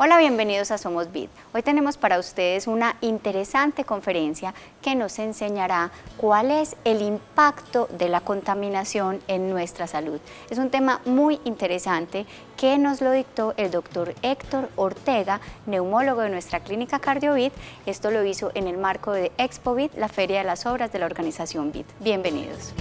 Hola, bienvenidos a Somos Bit. Hoy tenemos para ustedes una interesante conferencia que nos enseñará cuál es el impacto de la contaminación en nuestra salud. Es un tema muy interesante que nos lo dictó el doctor Héctor Ortega, neumólogo de nuestra clínica CardioBit. Esto lo hizo en el marco de ExpoBit, la Feria de las Obras de la organización BIT. Bienvenidos.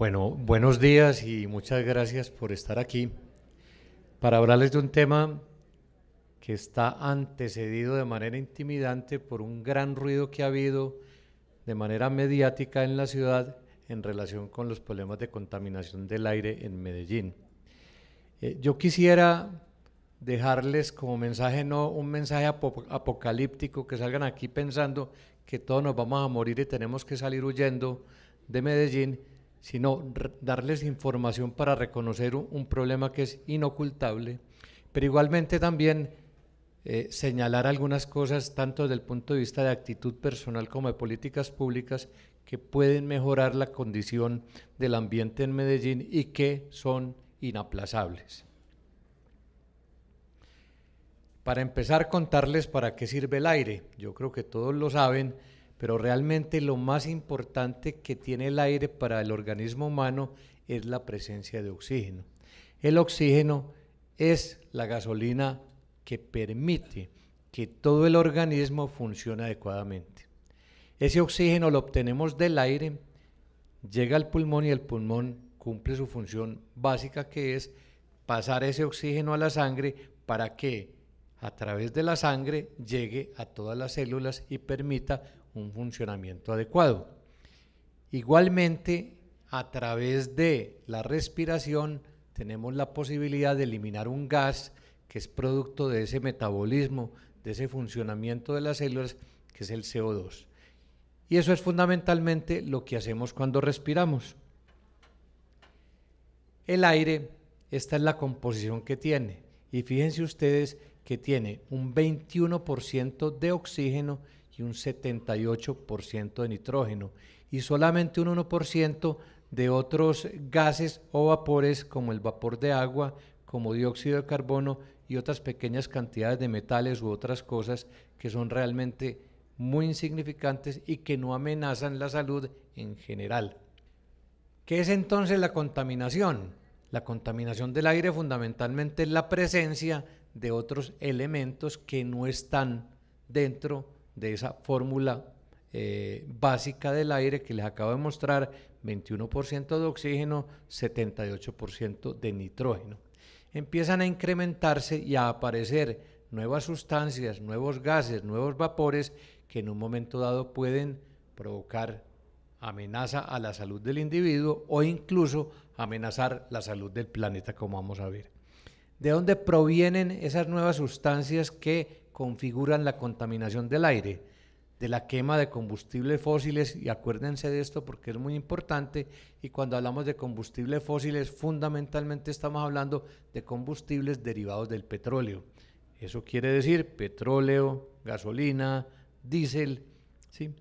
Bueno, buenos días y muchas gracias por estar aquí para hablarles de un tema que está antecedido de manera intimidante por un gran ruido que ha habido de manera mediática en la ciudad en relación con los problemas de contaminación del aire en Medellín. Eh, yo quisiera dejarles como mensaje, no un mensaje apocalíptico, que salgan aquí pensando que todos nos vamos a morir y tenemos que salir huyendo de Medellín, sino darles información para reconocer un, problema que es inocultable, pero igualmente también eh, señalar algunas cosas, tanto desde el punto de vista de actitud personal como de políticas públicas, que pueden mejorar la condición del ambiente en Medellín y que son inaplazables. Para empezar, contarles para qué sirve el aire. Yo creo que todos lo saben, pero realmente lo más importante que tiene el aire para el organismo humano es la presencia de oxígeno. El oxígeno es la gasolina que permite que todo el organismo funcione adecuadamente. Ese oxígeno lo obtenemos del aire, llega al pulmón y el pulmón cumple su función básica que es pasar ese oxígeno a la sangre para que a través de la sangre llegue a todas las células y permita un funcionamiento adecuado. Igualmente, a través de la respiración tenemos la posibilidad de eliminar un gas que es producto de ese metabolismo, de ese funcionamiento de las células, que es el CO2. Y eso es fundamentalmente lo que hacemos cuando respiramos. El aire, esta es la composición que tiene. Y fíjense ustedes que tiene un 21% de oxígeno y un 78% de nitrógeno y solamente un 1% de otros gases o vapores como el vapor de agua, como dióxido de carbono y otras pequeñas cantidades de metales u otras cosas que son realmente muy insignificantes y que no amenazan la salud en general. ¿Qué es entonces la contaminación? La contaminación del aire fundamentalmente es la presencia de otros elementos que no están dentro de esa fórmula eh, básica del aire que les acabo de mostrar, 21% de oxígeno, 78% de nitrógeno. Empiezan a incrementarse y a aparecer nuevas sustancias, nuevos gases, nuevos vapores que en un momento dado pueden provocar amenaza a la salud del individuo o incluso amenazar la salud del planeta, como vamos a ver. ¿De dónde provienen esas nuevas sustancias que configuran la contaminación del aire, de la quema de combustibles fósiles, y acuérdense de esto porque es muy importante, y cuando hablamos de combustibles fósiles, fundamentalmente estamos hablando de combustibles derivados del petróleo. Eso quiere decir petróleo, gasolina, diésel, ¿sí?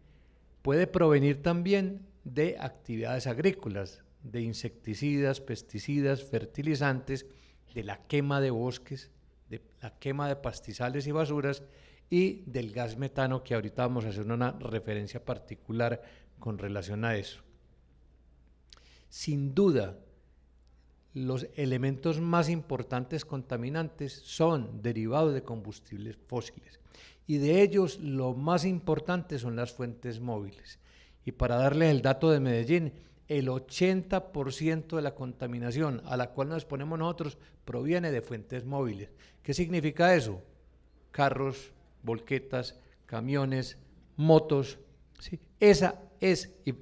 Puede provenir también de actividades agrícolas, de insecticidas, pesticidas, fertilizantes, de la quema de bosques, de la quema de pastizales y basuras y del gas metano, que ahorita vamos a hacer una referencia particular con relación a eso. Sin duda, los elementos más importantes contaminantes son derivados de combustibles fósiles y de ellos lo más importante son las fuentes móviles. Y para darles el dato de Medellín, el 80% de la contaminación a la cual nos exponemos nosotros proviene de fuentes móviles. ¿Qué significa eso? Carros, volquetas, camiones, motos. Esa es, y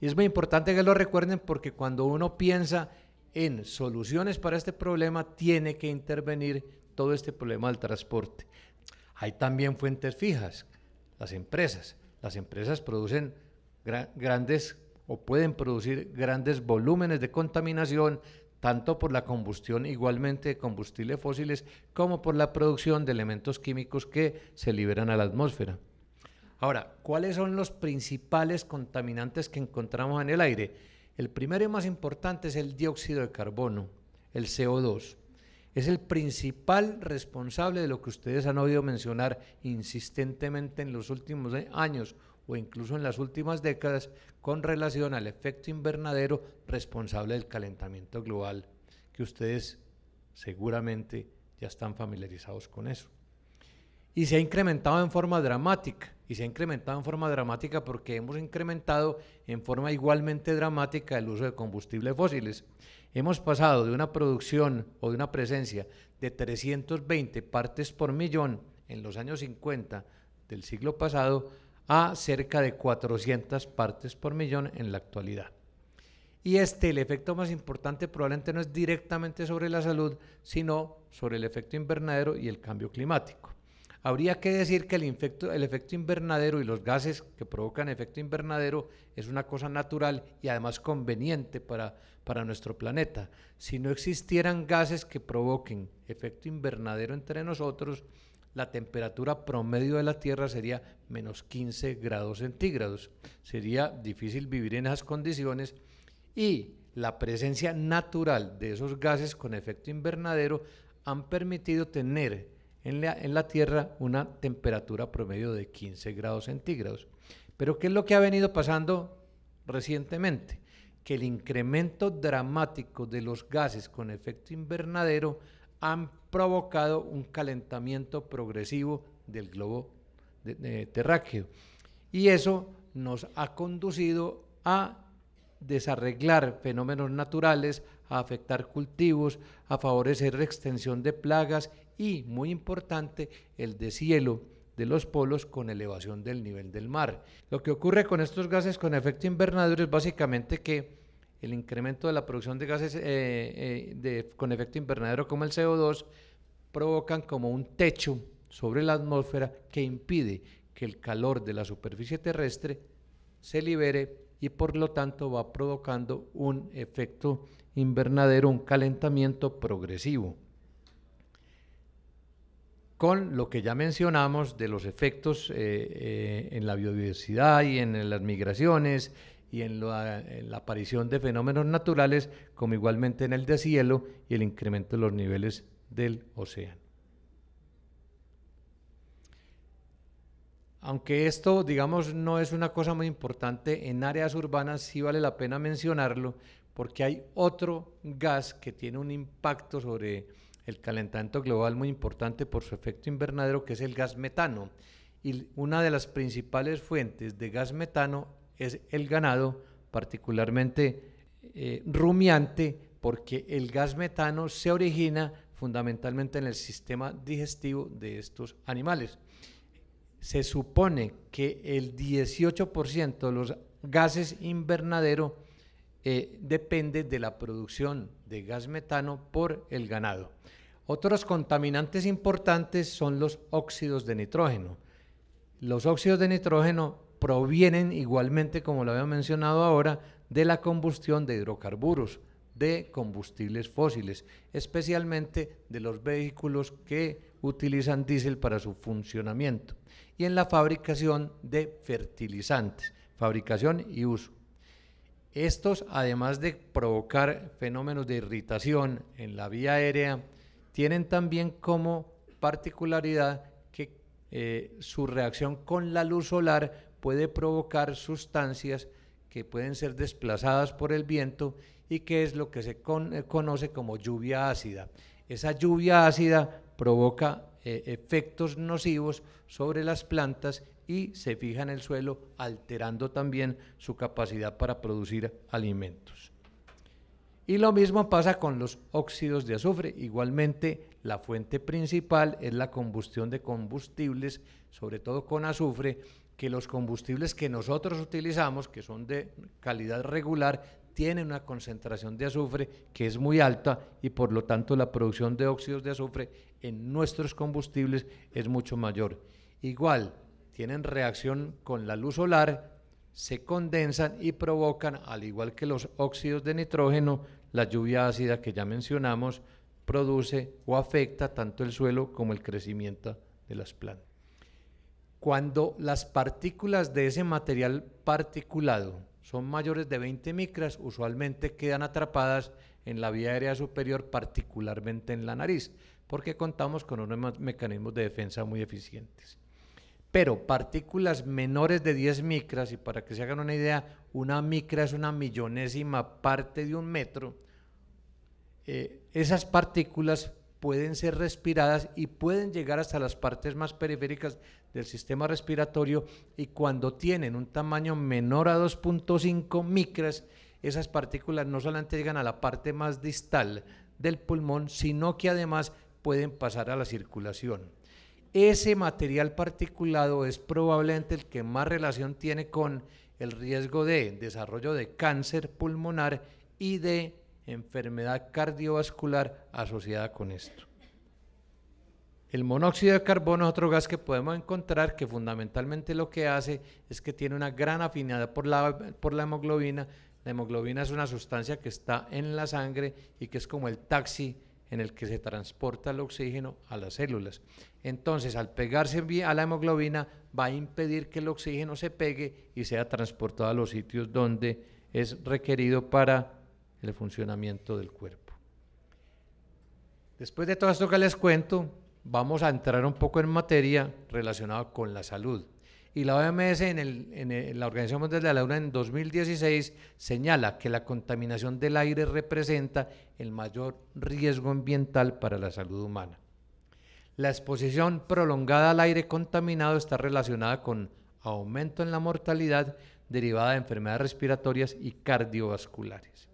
es muy importante que lo recuerden porque cuando uno piensa en soluciones para este problema, tiene que intervenir todo este problema del transporte. Hay también fuentes fijas, las empresas. Las empresas producen grandes o pueden producir grandes volúmenes de contaminación tanto por la combustión igualmente de combustibles fósiles como por la producción de elementos químicos que se liberan a la atmósfera. Ahora, ¿cuáles son los principales contaminantes que encontramos en el aire? El primero y más importante es el dióxido de carbono, el CO2. Es el principal responsable de lo que ustedes han oído mencionar insistentemente en los últimos eh, años, o incluso en las últimas décadas con relación al efecto invernadero responsable del calentamiento global, que ustedes seguramente ya están familiarizados con eso. Y se ha incrementado en forma dramática, y se ha incrementado en forma dramática porque hemos incrementado en forma igualmente dramática el uso de combustibles fósiles. Hemos pasado de una producción o de una presencia de 320 partes por millón en los años 50 del siglo pasado a cerca de 400 partes por millón en la actualidad. Y este, el efecto más importante probablemente no es directamente sobre la salud, sino sobre el efecto invernadero y el cambio climático. Habría que decir que el, efecto invernadero y los gases que provocan efecto invernadero es una cosa natural y además conveniente para nuestro planeta. Si no existieran gases que provoquen efecto invernadero entre nosotros, la temperatura promedio de la Tierra sería menos 15 grados centígrados. Sería difícil vivir en esas condiciones y la presencia natural de esos gases con efecto invernadero han permitido tener en la, Tierra una temperatura promedio de 15 grados centígrados. Pero ¿qué es lo que ha venido pasando recientemente? Que el incremento dramático de los gases con efecto invernadero han provocado un calentamiento progresivo del globo terráqueo. Y eso nos ha conducido a desarreglar fenómenos naturales, a afectar cultivos, a favorecer la extensión de plagas y, muy importante, el deshielo de los polos con elevación del nivel del mar. Lo que ocurre con estos gases con efecto invernadero es básicamente que el incremento de la producción de gases eh, eh, con efecto invernadero como el CO2 provocan como un techo sobre la atmósfera que impide que el calor de la superficie terrestre se libere y por lo tanto va provocando un efecto invernadero, un calentamiento progresivo. Con lo que ya mencionamos de los efectos eh, en la biodiversidad y en las migraciones, y en la, aparición de fenómenos naturales, como igualmente en el deshielo y el incremento de los niveles del océano. Aunque esto, digamos, no es una cosa muy importante, en áreas urbanas sí vale la pena mencionarlo, porque hay otro gas que tiene un impacto sobre el calentamiento global muy importante por su efecto invernadero, que es el gas metano. Y una de las principales fuentes de gas metano es el ganado, particularmente eh, rumiante, porque el gas metano se origina fundamentalmente en el sistema digestivo de estos animales. Se supone que el 18% de los gases invernadero eh, depende de la producción de gas metano por el ganado. Otros contaminantes importantes son los óxidos de nitrógeno. Los óxidos de nitrógeno provienen igualmente, como lo había mencionado ahora, de la combustión de hidrocarburos, de combustibles fósiles, especialmente de los vehículos que utilizan diésel para su funcionamiento, y en la fabricación de fertilizantes, fabricación y uso. Estos, además de provocar fenómenos de irritación en la vía aérea, tienen también como particularidad que eh, su reacción con la luz solar puede provocar sustancias que pueden ser desplazadas por el viento y que es lo que se eh, conoce como lluvia ácida. Esa lluvia ácida provoca eh, efectos nocivos sobre las plantas y se fija en el suelo, alterando también su capacidad para producir alimentos. Y lo mismo pasa con los óxidos de azufre. Igualmente, la fuente principal es la combustión de combustibles, sobre todo con azufre, que los combustibles que nosotros utilizamos, que son de calidad regular, tienen una concentración de azufre que es muy alta y por lo tanto la producción de óxidos de azufre en nuestros combustibles es mucho mayor. Igual, tienen reacción con la luz solar, se condensan y provocan, al igual que los óxidos de nitrógeno, la lluvia ácida que ya mencionamos, produce o afecta tanto el suelo como el crecimiento de las plantas cuando las partículas de ese material particulado son mayores de 20 micras, usualmente quedan atrapadas en la vía aérea superior, particularmente en la nariz, porque contamos con unos mecanismos de defensa muy eficientes. Pero partículas menores de 10 micras, y para que se hagan una idea, una micra es una millonésima parte de un metro, eh, esas partículas pueden ser respiradas y pueden llegar hasta las partes más periféricas del sistema respiratorio y cuando tienen un tamaño menor a 2.5 micras, esas partículas no solamente llegan a la parte más distal del pulmón, sino que además pueden pasar a la circulación. Ese material particulado es probablemente el que más relación tiene con el riesgo de desarrollo de cáncer pulmonar y de enfermedad cardiovascular asociada con esto. El monóxido de carbono es otro gas que podemos encontrar que fundamentalmente lo que hace es que tiene una gran afinidad por la, hemoglobina. La hemoglobina es una sustancia que está en la sangre y que es como el taxi en el que se transporta el oxígeno a las células. Entonces, al pegarse a la hemoglobina, va a impedir que el oxígeno se pegue y sea transportado a los sitios donde es requerido para el funcionamiento del cuerpo. Después de todo esto que les cuento, vamos a entrar un poco en materia relacionada con la salud. Y la OMS, en, la Organización Mundial de la Salud en 2016, señala que la contaminación del aire representa el mayor riesgo ambiental para la salud humana. La exposición prolongada al aire contaminado está relacionada con aumento en la mortalidad derivada de enfermedades respiratorias y cardiovasculares.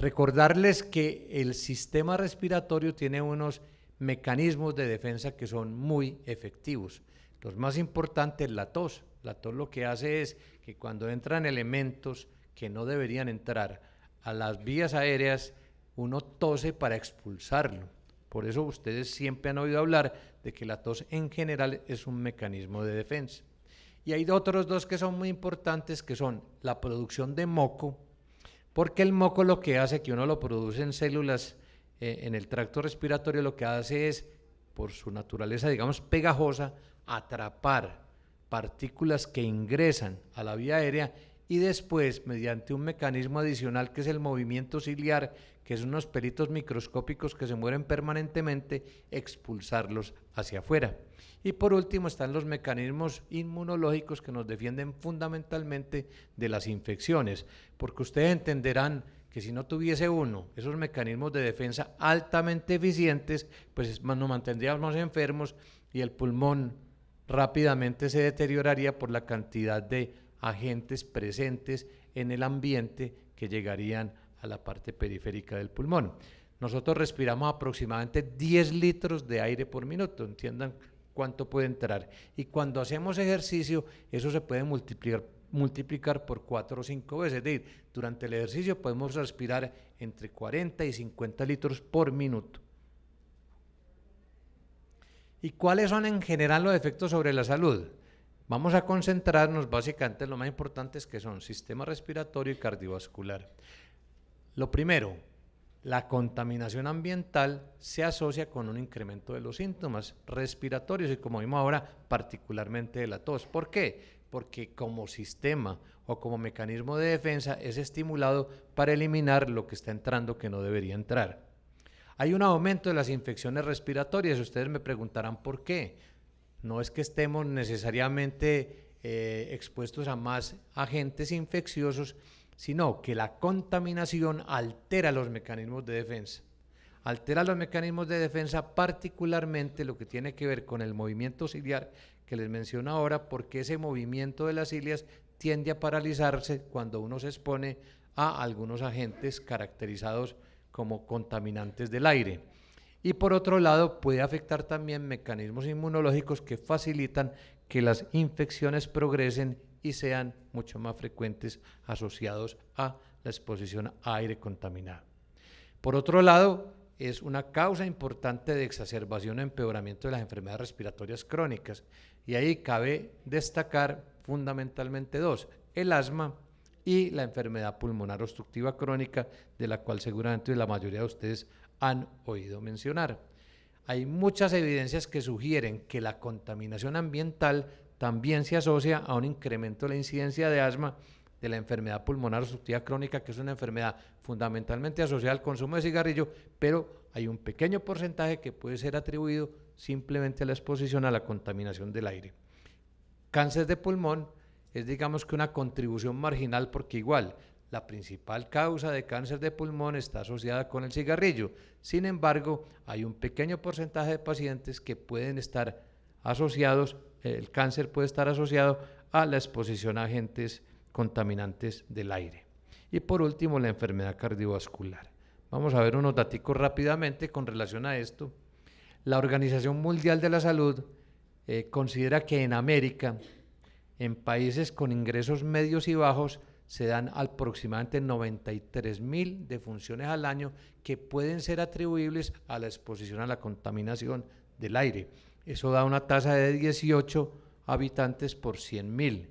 Recordarles que el sistema respiratorio tiene unos mecanismos de defensa que son muy efectivos. Los más importantes, la tos. La tos lo que hace es que cuando entran elementos que no deberían entrar a las vías aéreas, uno tose para expulsarlo. Por eso ustedes siempre han oído hablar de que la tos en general es un mecanismo de defensa. Y hay otros dos que son muy importantes, que son la producción de moco porque el moco lo que hace, que uno lo produce en células eh, en el tracto respiratorio, lo que hace es, por su naturaleza, digamos, pegajosa, atrapar partículas que ingresan a la vía aérea y después, mediante un mecanismo adicional que es el movimiento ciliar, que son unos pelitos microscópicos que se mueren permanentemente, expulsarlos hacia afuera. Y por último están los mecanismos inmunológicos que nos defienden fundamentalmente de las infecciones, porque ustedes entenderán que si no tuviese uno esos mecanismos de defensa altamente eficientes, pues nos mantendríamos enfermos y el pulmón rápidamente se deterioraría por la cantidad de agentes presentes en el ambiente que llegarían a la parte periférica del pulmón. Nosotros respiramos aproximadamente 10 litros de aire por minuto, entiendan cuánto puede entrar. Y cuando hacemos ejercicio, eso se puede multiplicar, por 4 o 5 veces. Es decir, durante el ejercicio podemos respirar entre 40 y 50 litros por minuto. ¿Y cuáles son en general los efectos sobre la salud? Vamos a concentrarnos básicamente en lo más importante, que son sistema respiratorio y cardiovascular. Lo primero, la contaminación ambiental se asocia con un incremento de los síntomas respiratorios y como vimos ahora, particularmente de la tos. ¿Por qué? Porque como sistema o como mecanismo de defensa es estimulado para eliminar lo que está entrando que no debería entrar. Hay un aumento de las infecciones respiratorias, ustedes me preguntarán por qué no es que estemos necesariamente eh, expuestos a más agentes infecciosos, sino que la contaminación altera los mecanismos de defensa. Altera los mecanismos de defensa particularmente lo que tiene que ver con el movimiento ciliar que les menciono ahora, porque ese movimiento de las cilias tiende a paralizarse cuando uno se expone a algunos agentes caracterizados como contaminantes del aire. Y por otro lado, puede afectar también mecanismos inmunológicos que facilitan que las infecciones progresen y sean mucho más frecuentes asociados a la exposición a aire contaminado. Por otro lado, es una causa importante de exacerbación o empeoramiento de las enfermedades respiratorias crónicas. Y ahí cabe destacar fundamentalmente dos, el asma y la enfermedad pulmonar obstructiva crónica, de la cual seguramente la mayoría de ustedes han oído mencionar. Hay muchas evidencias que sugieren que la contaminación ambiental también se asocia a un incremento de la incidencia de asma de la enfermedad pulmonar obstructiva crónica, que es una enfermedad fundamentalmente asociada al consumo de cigarrillo, pero hay un pequeño porcentaje que puede ser atribuido simplemente a la exposición a la contaminación del aire. Cáncer de pulmón es digamos que una contribución marginal porque igual la principal causa de cáncer de pulmón está asociada con el cigarrillo. Sin embargo, hay un pequeño porcentaje de pacientes que pueden estar asociados, el cáncer puede estar asociado a la exposición a agentes contaminantes del aire. Y por último, la enfermedad cardiovascular. Vamos a ver unos datos rápidamente con relación a esto. La Organización Mundial de la Salud eh, considera que en América, en países con ingresos medios y bajos, se dan aproximadamente 93.000 mil defunciones al año que pueden ser atribuibles a la exposición a la contaminación del aire. Eso da una tasa de 18 habitantes por 100.000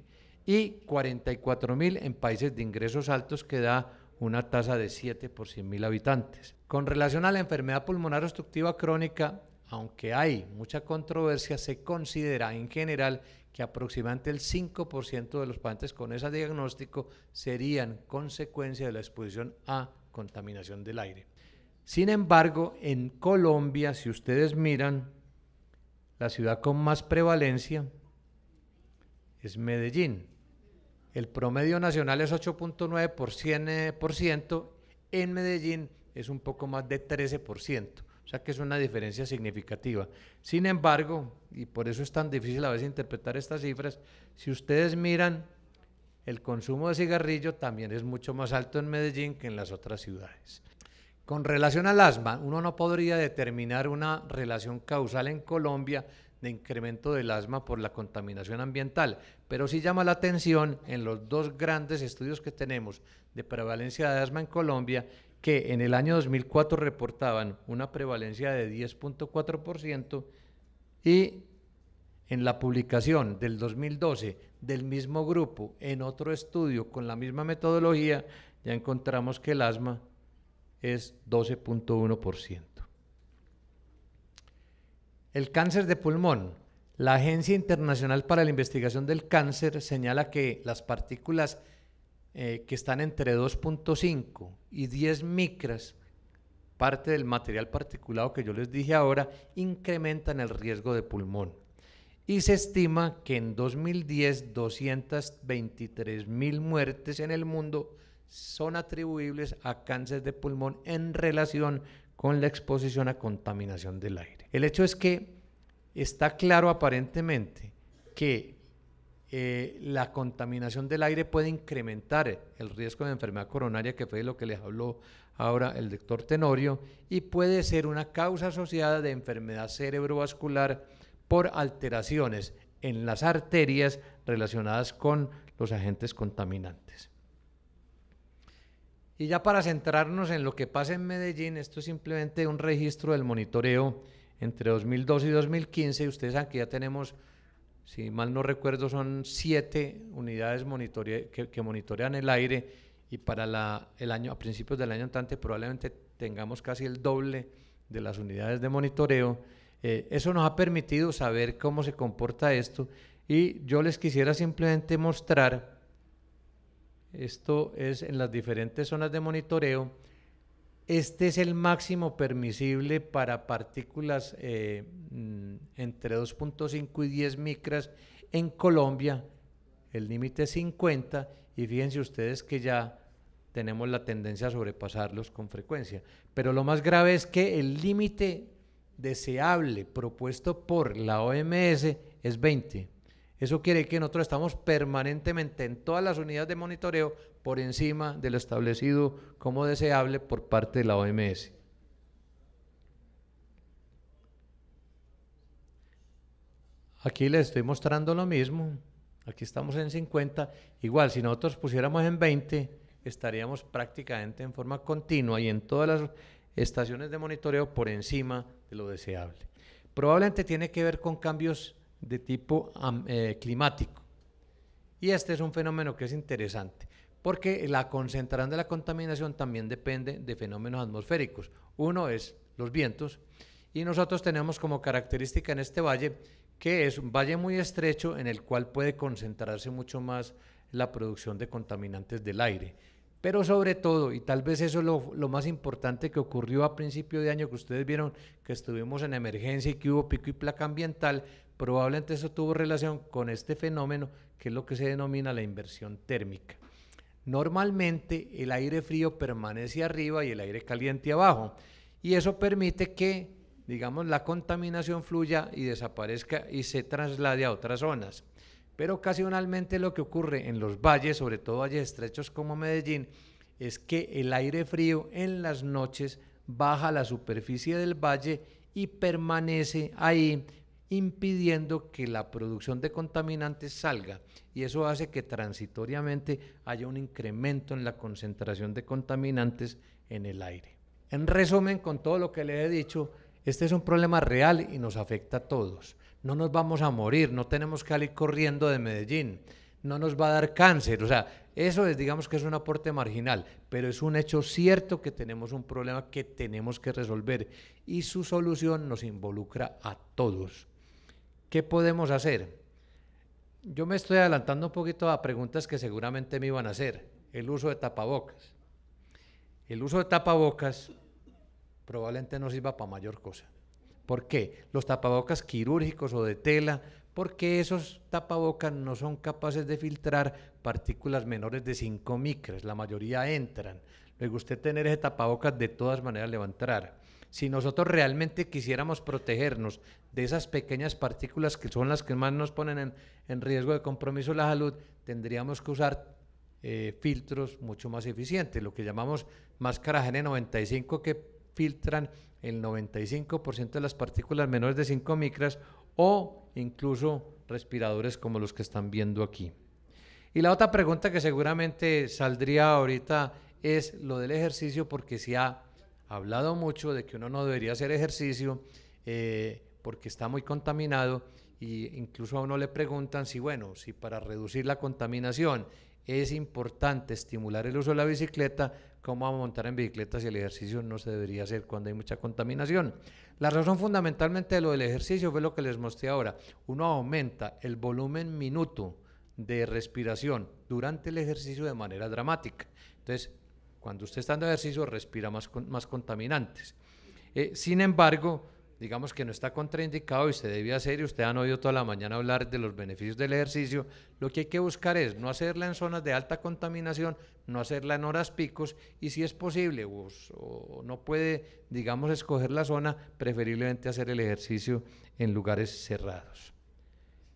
y 44.000 mil en países de ingresos altos que da una tasa de 7 por 100.000 mil habitantes. Con relación a la enfermedad pulmonar obstructiva crónica, aunque hay mucha controversia, se considera en general que aproximadamente el 5% de los pacientes con ese diagnóstico serían consecuencia de la exposición a contaminación del aire. Sin embargo, en Colombia, si ustedes miran, la ciudad con más prevalencia es Medellín. El promedio nacional es 8.9%, en Medellín es un poco más de 13%. O sea que es una diferencia significativa. Sin embargo, y por eso es tan difícil a veces interpretar estas cifras, si ustedes miran, el consumo de cigarrillo también es mucho más alto en Medellín que en las otras ciudades. Con relación al asma, uno no podría determinar una relación causal en Colombia de incremento del asma por la contaminación ambiental, pero sí llama la atención en los dos grandes estudios que tenemos de prevalencia de asma en Colombia que en el año 2004 reportaban una prevalencia de 10.4% y en la publicación del 2012 del mismo grupo en otro estudio con la misma metodología, ya encontramos que el asma es 12.1%. El cáncer de pulmón. La Agencia Internacional para la Investigación del Cáncer señala que las partículas eh, que están entre 2.5 y 10 micras, parte del material particulado que yo les dije ahora, incrementan el riesgo de pulmón. Y se estima que en 2010 223 mil muertes en el mundo son atribuibles a cáncer de pulmón en relación con la exposición a contaminación del aire. El hecho es que está claro aparentemente que eh, la contaminación del aire puede incrementar el riesgo de enfermedad coronaria, que fue lo que les habló ahora el doctor Tenorio, y puede ser una causa asociada de enfermedad cerebrovascular por alteraciones en las arterias relacionadas con los agentes contaminantes. Y ya para centrarnos en lo que pasa en Medellín, esto es simplemente un registro del monitoreo entre 2002 y 2015. Ustedes aquí que ya tenemos si mal no recuerdo, son siete unidades que, monitorean el aire y para el año, a principios del año entrante probablemente tengamos casi el doble de las unidades de monitoreo. Eh, eso nos ha permitido saber cómo se comporta esto y yo les quisiera simplemente mostrar, esto es en las diferentes zonas de monitoreo, este es el máximo permisible para partículas eh, mm, entre 2.5 y 10 micras en Colombia, el límite es 50 y fíjense ustedes que ya tenemos la tendencia a sobrepasarlos con frecuencia. Pero lo más grave es que el límite deseable propuesto por la OMS es 20. Eso quiere que nosotros estamos permanentemente en todas las unidades de monitoreo por encima de lo establecido como deseable por parte de la OMS. Aquí les estoy mostrando lo mismo. Aquí estamos en 50. Igual, si nosotros pusiéramos en 20, estaríamos prácticamente en forma continua y en todas las estaciones de monitoreo por encima de lo deseable. Probablemente tiene que ver con cambios de tipo eh, climático. Y este es un fenómeno que es interesante, porque la concentración de la contaminación también depende de fenómenos atmosféricos. Uno es los vientos, y nosotros tenemos como característica en este valle que es un valle muy estrecho en el cual puede concentrarse mucho más la producción de contaminantes del aire pero sobre todo, y tal vez eso es lo, lo, más importante que ocurrió a principio de año, que ustedes vieron que estuvimos en emergencia y que hubo pico y placa ambiental, probablemente eso tuvo relación con este fenómeno que es lo que se denomina la inversión térmica. Normalmente el aire frío permanece arriba y el aire caliente abajo, y eso permite que, digamos, la contaminación fluya y desaparezca y se traslade a otras zonas. Pero ocasionalmente lo que ocurre en los valles, sobre todo valles estrechos como Medellín, es que el aire frío en las noches baja la superficie del valle y permanece ahí impidiendo que la producción de contaminantes salga y eso hace que transitoriamente haya un incremento en la concentración de contaminantes en el aire. En resumen, con todo lo que le he dicho, este es un problema real y nos afecta a todos. No nos vamos a morir, no tenemos que salir corriendo de Medellín, no nos va a dar cáncer. O sea, eso es, digamos que es un aporte marginal, pero es un hecho cierto que tenemos un problema que tenemos que resolver y su solución nos involucra a todos. ¿Qué podemos hacer? Yo me estoy adelantando un poquito a preguntas que seguramente me iban a hacer. El uso de tapabocas. El uso de tapabocas probablemente no sirva para mayor cosa. ¿Por qué? Los tapabocas quirúrgicos o de tela, porque esos tapabocas no son capaces de filtrar partículas menores de 5 micras, la mayoría entran. Luego usted tener ese tapabocas de todas maneras le va a entrar. Si nosotros realmente quisiéramos protegernos de esas pequeñas partículas que son las que más nos ponen en, riesgo de compromiso la salud, tendríamos que usar eh, filtros mucho más eficientes, lo que llamamos máscaras N95 que filtran el 95% de las partículas menores de 5 micras o incluso respiradores como los que están viendo aquí. Y la otra pregunta que seguramente saldría ahorita es lo del ejercicio, porque se ha hablado mucho de que uno no debería hacer ejercicio eh, porque está muy contaminado y incluso a uno le preguntan si, bueno, si para reducir la contaminación es importante estimular el uso de la bicicleta, ¿cómo a montar en bicicleta si el ejercicio no se debería hacer cuando hay mucha contaminación? La razón fundamentalmente de lo del ejercicio fue lo que les mostré ahora. Uno aumenta el volumen minuto de respiración durante el ejercicio de manera dramática. Entonces, cuando usted está en ejercicio, respira más, con, más contaminantes. Eh, sin embargo, digamos que no está contraindicado y se debía hacer, y usted han oído toda la mañana hablar de los beneficios del ejercicio, lo que hay que buscar es no hacerla en zonas de alta contaminación, no hacerla en horas picos, y si es posible o no puede, digamos, escoger la zona, preferiblemente hacer el ejercicio en lugares cerrados.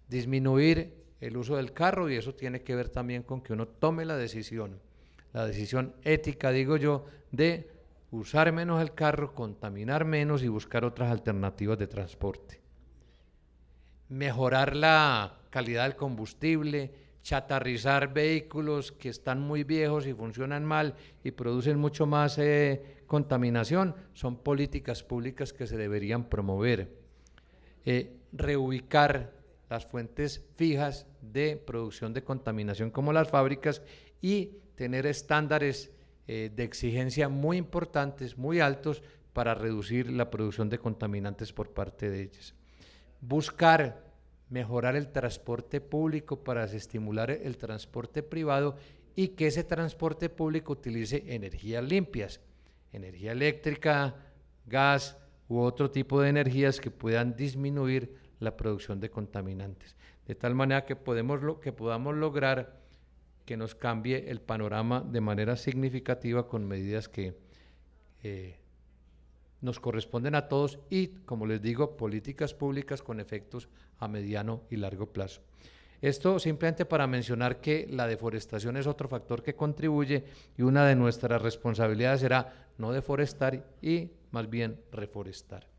Disminuir el uso del carro, y eso tiene que ver también con que uno tome la decisión, la decisión ética, digo yo, de usar menos el carro, contaminar menos y buscar otras alternativas de transporte. Mejorar la calidad del combustible, chatarrizar vehículos que están muy viejos y funcionan mal y producen mucho más eh, contaminación, son políticas públicas que se deberían promover. Eh, reubicar las fuentes fijas de producción de contaminación como las fábricas y tener estándares eh, de exigencia muy importantes, muy altos, para reducir la producción de contaminantes por parte de ellas. Buscar mejorar el transporte público para estimular el transporte privado y que ese transporte público utilice energías limpias, energía eléctrica, gas u otro tipo de energías que puedan disminuir la producción de contaminantes. De tal manera que, podemos, que podamos lograr que nos cambie el panorama de manera significativa con medidas que eh, nos corresponden a todos y, como les digo, políticas públicas con efectos a mediano y largo plazo. Esto simplemente para mencionar que la deforestación es otro factor que contribuye y una de nuestras responsabilidades será no deforestar y más bien reforestar.